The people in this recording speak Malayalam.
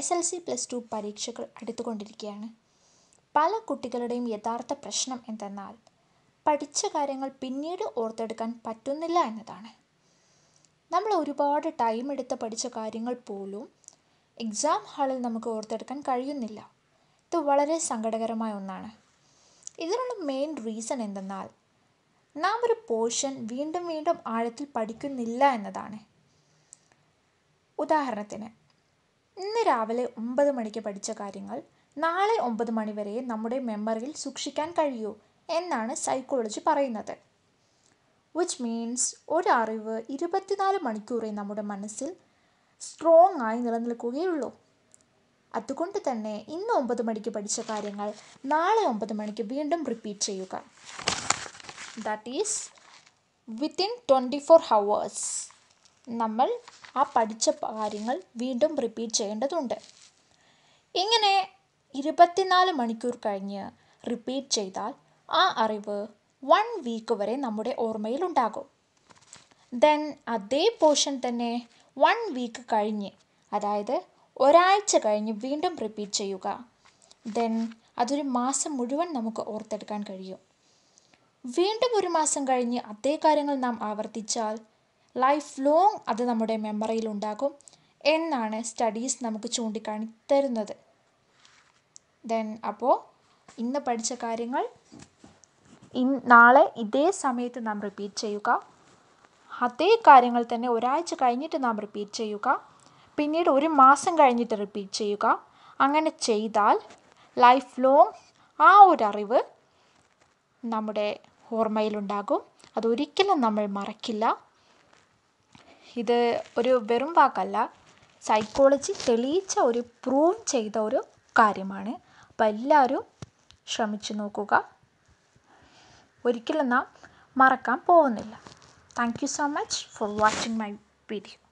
S L C plus two പരീക്ഷകൾ അടുത്തുകൊണ്ടിരിക്കുകയാണ് പല കുട്ടികളുടെയും യഥാർത്ഥ പ്രശ്നം എന്തെന്നാൽ പഠിച്ച കാര്യങ്ങൾ പിന്നീട് ഓർത്തെടുക്കാൻ പറ്റുന്നില്ല എന്നതാണ് നമ്മൾ ഒരുപാട് ടൈം എടുത്ത് പഠിച്ച കാര്യങ്ങൾ പോലും എക്സാം ഹാളിൽ നമുക്ക് ഓർത്തെടുക്കാൻ കഴിയുന്നില്ല ഇത് വളരെ സങ്കടകരമായ ഒന്നാണ് ഇതിനുള്ള മെയിൻ റീസൺ എന്തെന്നാൽ നാം ഒരു പോർഷൻ വീണ്ടും വീണ്ടും ആഴത്തിൽ പഠിക്കുന്നില്ല എന്നതാണ് ഉദാഹരണത്തിന് ഇന്ന് രാവിലെ ഒമ്പത് മണിക്ക് പഠിച്ച കാര്യങ്ങൾ നാളെ ഒമ്പത് മണിവരെ നമ്മുടെ മെമ്മറിയിൽ സൂക്ഷിക്കാൻ കഴിയൂ എന്നാണ് സൈക്കോളജി പറയുന്നത് വിച്ച് മീൻസ് ഒരു അറിവ് ഇരുപത്തിനാല് മണിക്കൂറേ നമ്മുടെ മനസ്സിൽ സ്ട്രോങ് ആയി നിലനിൽക്കുകയുള്ളൂ അതുകൊണ്ട് തന്നെ ഇന്ന് ഒമ്പത് മണിക്ക് പഠിച്ച കാര്യങ്ങൾ നാളെ ഒമ്പത് മണിക്ക് വീണ്ടും റിപ്പീറ്റ് ചെയ്യുക that is within twenty four hours നമ്മൾ ആ പഠിച്ച കാര്യങ്ങൾ വീണ്ടും റിപ്പീറ്റ് ചെയ്യേണ്ടതുണ്ട് ഇങ്ങനെ ഇരുപത്തിനാല് മണിക്കൂർ കഴിഞ്ഞ് റിപ്പീറ്റ് ചെയ്താൽ ആ അറിവ് വൺ വീക്ക് വരെ നമ്മുടെ ഉണ്ടാകും ദെൻ അതേ പോർഷൻ തന്നെ വൺ വീക്ക് കഴിഞ്ഞ് അതായത് ഒരാഴ്ച കഴിഞ്ഞ് വീണ്ടും റിപ്പീറ്റ് ചെയ്യുക ദെൻ അതൊരു മാസം മുഴുവൻ നമുക്ക് ഓർത്തെടുക്കാൻ കഴിയും വീണ്ടും ഒരു മാസം കഴിഞ്ഞ് അതേ കാര്യങ്ങൾ നാം ആവർത്തിച്ചാൽ ലൈഫ് ലോങ് അത് നമ്മുടെ മെമ്മറിയിൽ ഉണ്ടാകും എന്നാണ് സ്റ്റഡീസ് നമുക്ക് ചൂണ്ടിക്കാണി തരുന്നത് ദെൻ അപ്പോൾ ഇന്ന് പഠിച്ച കാര്യങ്ങൾ ഇൻ നാളെ ഇതേ സമയത്ത് നാം റിപ്പീറ്റ് ചെയ്യുക അതേ കാര്യങ്ങൾ തന്നെ ഒരാഴ്ച കഴിഞ്ഞിട്ട് നാം റിപ്പീറ്റ് ചെയ്യുക പിന്നീട് ഒരു മാസം കഴിഞ്ഞിട്ട് റിപ്പീറ്റ് ചെയ്യുക അങ്ങനെ ചെയ്താൽ ലൈഫ് ലോങ് ആ ഒരു അറിവ് നമ്മുടെ ഓർമ്മയിലുണ്ടാകും അതൊരിക്കലും നമ്മൾ മറക്കില്ല ഇത് ഒരു വെറും വാക്കല്ല സൈക്കോളജി തെളിയിച്ച ഒരു പ്രൂവ് ചെയ്ത ഒരു കാര്യമാണ് അപ്പം എല്ലാവരും ശ്രമിച്ചു നോക്കുക ഒരിക്കലും നാം മറക്കാൻ പോകുന്നില്ല thank you so much for watching my video